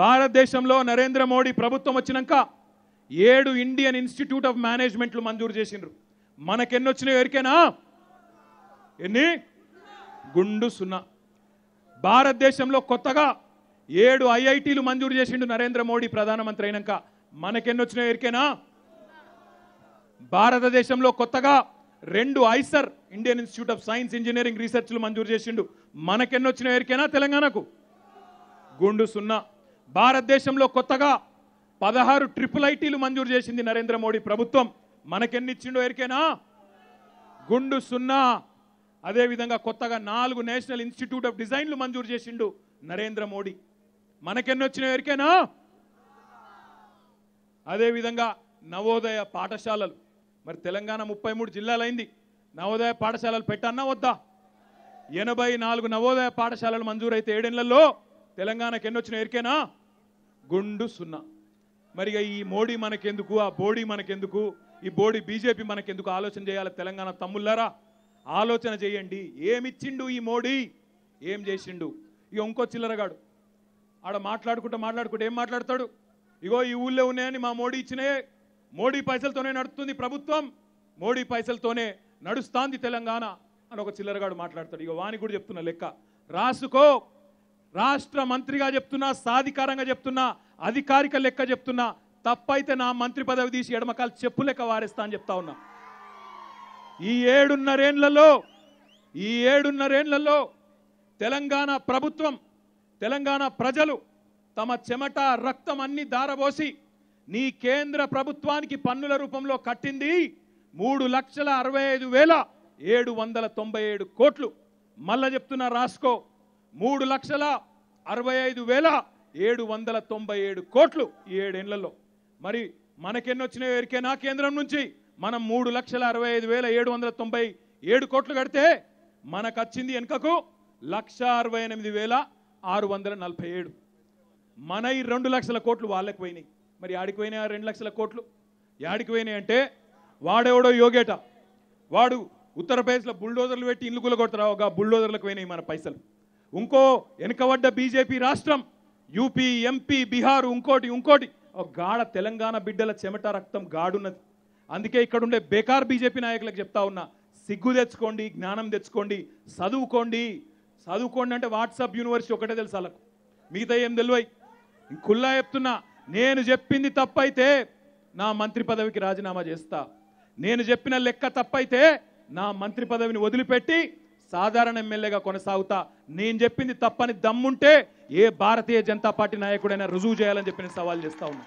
భారతదేశంలో నరేంద్ర మోడీ ప్రభుత్వం వచ్చినాక ఏడు ఇండియన్ ఇన్స్టిట్యూట్ ఆఫ్ మేనేజ్మెంట్లు మంజూరు చేసిండ్రు మనకెన్ని వచ్చినాయి ఎవరికైనా ఎన్ని గుండు సున్నా భారతదేశంలో కొత్తగా ఏడు ఐఐటీలు మంజూరు చేసిండు నరేంద్ర మోడీ ప్రధానమంత్రి అయినాక మనకెన్ని వచ్చినాయి ఎవరికైనా భారతదేశంలో కొత్తగా రెండు IISER Indian institute of science engineering రీసెర్చ్లు మంజూరు చేసిండు మనకెన్నొచ్చిన ఎరికైనా తెలంగాణకు గుండు సున్నా భారతదేశంలో కొత్తగా పదహారు ట్రిపుల్ ఐటీలు మంజూరు చేసింది నరేంద్ర మోడీ ప్రభుత్వం మనకెన్నిచ్చిండో ఎరికేనా గుండు సున్నా అదేవిధంగా కొత్తగా నాలుగు నేషనల్ ఇన్స్టిట్యూట్ ఆఫ్ డిజైన్లు మంజూరు చేసిండు నరేంద్ర మోడీ మనకెన్నొచ్చిన ఎరికేనా అదేవిధంగా నవోదయ పాఠశాలలు మరి తెలంగాణ ముప్పై మూడు జిల్లాలైంది నవోదయ పాఠశాలలు పెట్టన్నా వద్దా ఎనభై నాలుగు నవోదయ పాఠశాలలు మంజూరైతే ఏడేళ్లలో తెలంగాణకు ఎన్నొచ్చిన ఎరికేనా గుండు సున్నా మరి ఈ మోడీ మనకెందుకు ఆ బోడీ మనకెందుకు ఈ బోడీ బీజేపీ మనకెందుకు ఆలోచన చేయాలి తెలంగాణ తమ్ముళ్ళారా ఆలోచన చేయండి ఏమిచ్చిండు ఈ మోడీ ఏం చేసిండు ఇక ఇంకో చిల్లరగాడు ఆడ మాట్లాడుకుంటూ మాట్లాడుకుంటూ ఏం మాట్లాడతాడు ఇగో ఈ ఊళ్ళో ఉన్నాయని మా మోడీ ఇచ్చినాయే మోడీ పైసలతోనే నడుస్తుంది ప్రభుత్వం మోడీ పైసలతోనే నడుస్తాంది తెలంగాణ అని ఒక చిల్లరగాడు మాట్లాడతాడు ఇక వాణి కూడా చెప్తున్న లెక్క రాసుకో రాష్ట్ర మంత్రిగా చెప్తున్నా సాధికారంగా చెప్తున్నా అధికారిక లెక్క చెప్తున్నా తప్పైతే నా మంత్రి పదవి తీసి ఎడమకాలు చెప్పు లెక్క వారేస్తా అని చెప్తా ఉన్నా ఈ ఏడున్నరేండ్లలో ఈ ఏడున్నరేండ్లలో తెలంగాణ ప్రభుత్వం తెలంగాణ ప్రజలు తమ చెమట రక్తం అన్ని దారబోసి నీ కేంద్ర ప్రభుత్వానికి పన్నుల రూపంలో కట్టింది మూడు లక్షల అరవై ఐదు వేల ఏడు వందల తొంభై ఏడు కోట్లు మళ్ళా చెప్తున్నా రాసుకో మూడు లక్షల అరవై ఐదు వేల ఏడు వందల తొంభై ఏడు కోట్లు ఈ ఏడేళ్లలో మరి మనకెన్నొచ్చినాయో నా కేంద్రం నుంచి మనం మూడు లక్షల అరవై ఐదు వేల ఏడు వందల తొంభై ఏడు కోట్లు కడితే మనకు వచ్చింది వెనుకకు లక్ష అరవై ఎనిమిది వేల ఆరు వందల నలభై ఏడు మన ఈ రెండు లక్షల కోట్లు వాళ్ళకి పోయినాయి మరి యాడికి పోయినాయి ఆ రెండు లక్షల కోట్లు యాడికి పోయినాయి అంటే వాడెవడో యోగేట వాడు ఉత్తరప్రదేశ్లో బుల్డోజర్లు పెట్టి ఇల్లు కూలగొడతారా ఒక బుల్డోజర్లకు పోయినాయి మన పైసలు ఇంకో వెనుకబడ్డ బీజేపీ రాష్ట్రం యూపీ ఎంపీ బీహార్ ఇంకోటి ఇంకోటి గాఢ తెలంగాణ బిడ్డల చెమట రక్తం గాడున్నది అందుకే ఇక్కడ ఉండే బేకార్ బీజేపీ నాయకులకు చెప్తా ఉన్నా సిగ్గు తెచ్చుకోండి జ్ఞానం తెచ్చుకోండి చదువుకోండి చదువుకోండి అంటే వాట్సాప్ యూనివర్సిటీ ఒకటే తెలుసు వాళ్ళకు మిగతా ఏం తెలివై కుల్లా చెప్తున్నా నేను చెప్పింది తప్పైతే నా మంత్రి పదవికి రాజీనామా చేస్తా నేను చెప్పిన లెక్క తప్పైతే నా మంత్రి పదవిని వదిలిపెట్టి సాధారణ ఎమ్మెల్యేగా కొనసాగుతా నేను చెప్పింది తప్పని దమ్ముంటే ఏ భారతీయ జనతా పార్టీ నాయకుడైనా రుజువు చేయాలని చెప్పి సవాల్ చేస్తా ఉన్నా